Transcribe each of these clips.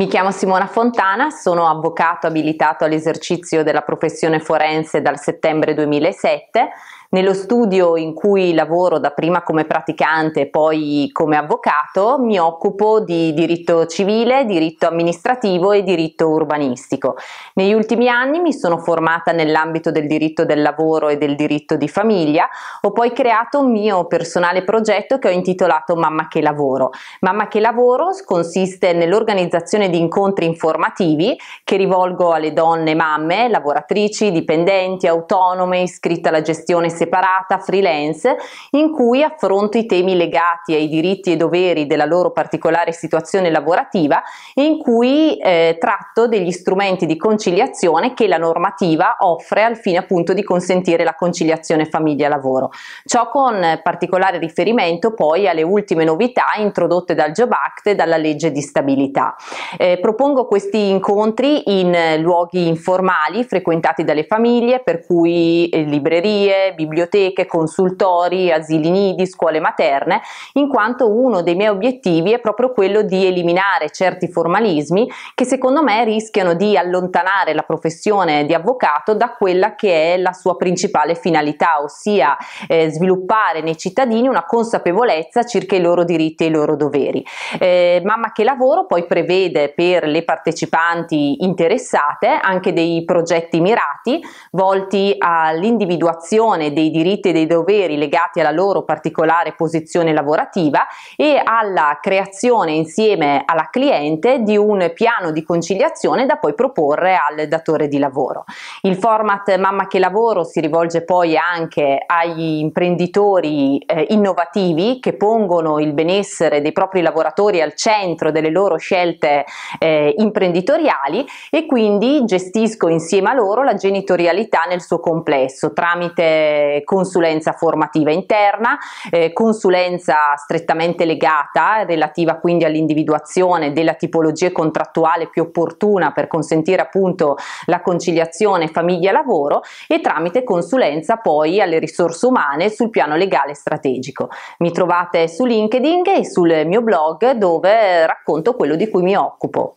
Mi chiamo Simona Fontana, sono avvocato abilitato all'esercizio della professione forense dal settembre 2007 nello studio in cui lavoro dapprima come praticante e poi come avvocato mi occupo di diritto civile, diritto amministrativo e diritto urbanistico. Negli ultimi anni mi sono formata nell'ambito del diritto del lavoro e del diritto di famiglia, ho poi creato un mio personale progetto che ho intitolato Mamma che lavoro. Mamma che lavoro consiste nell'organizzazione di incontri informativi che rivolgo alle donne mamme, lavoratrici, dipendenti, autonome, iscritte alla gestione separata, freelance, in cui affronto i temi legati ai diritti e doveri della loro particolare situazione lavorativa e in cui eh, tratto degli strumenti di conciliazione che la normativa offre al fine appunto di consentire la conciliazione famiglia-lavoro. Ciò con particolare riferimento poi alle ultime novità introdotte dal Job Act e dalla legge di stabilità. Eh, propongo questi incontri in luoghi informali frequentati dalle famiglie, per cui eh, librerie, biblioteche, biblioteche, consultori, asili nidi, scuole materne, in quanto uno dei miei obiettivi è proprio quello di eliminare certi formalismi che secondo me rischiano di allontanare la professione di avvocato da quella che è la sua principale finalità, ossia eh, sviluppare nei cittadini una consapevolezza circa i loro diritti e i loro doveri. Eh, Mamma che lavoro poi prevede per le partecipanti interessate anche dei progetti mirati volti all'individuazione dei dei diritti e dei doveri legati alla loro particolare posizione lavorativa e alla creazione insieme alla cliente di un piano di conciliazione da poi proporre al datore di lavoro. Il format Mamma che lavoro si rivolge poi anche agli imprenditori eh, innovativi che pongono il benessere dei propri lavoratori al centro delle loro scelte eh, imprenditoriali e quindi gestisco insieme a loro la genitorialità nel suo complesso tramite eh, consulenza formativa interna, eh, consulenza strettamente legata, relativa quindi all'individuazione della tipologia contrattuale più opportuna per consentire appunto la conciliazione famiglia-lavoro e tramite consulenza poi alle risorse umane sul piano legale e strategico. Mi trovate su LinkedIn e sul mio blog dove racconto quello di cui mi occupo.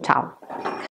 Ciao!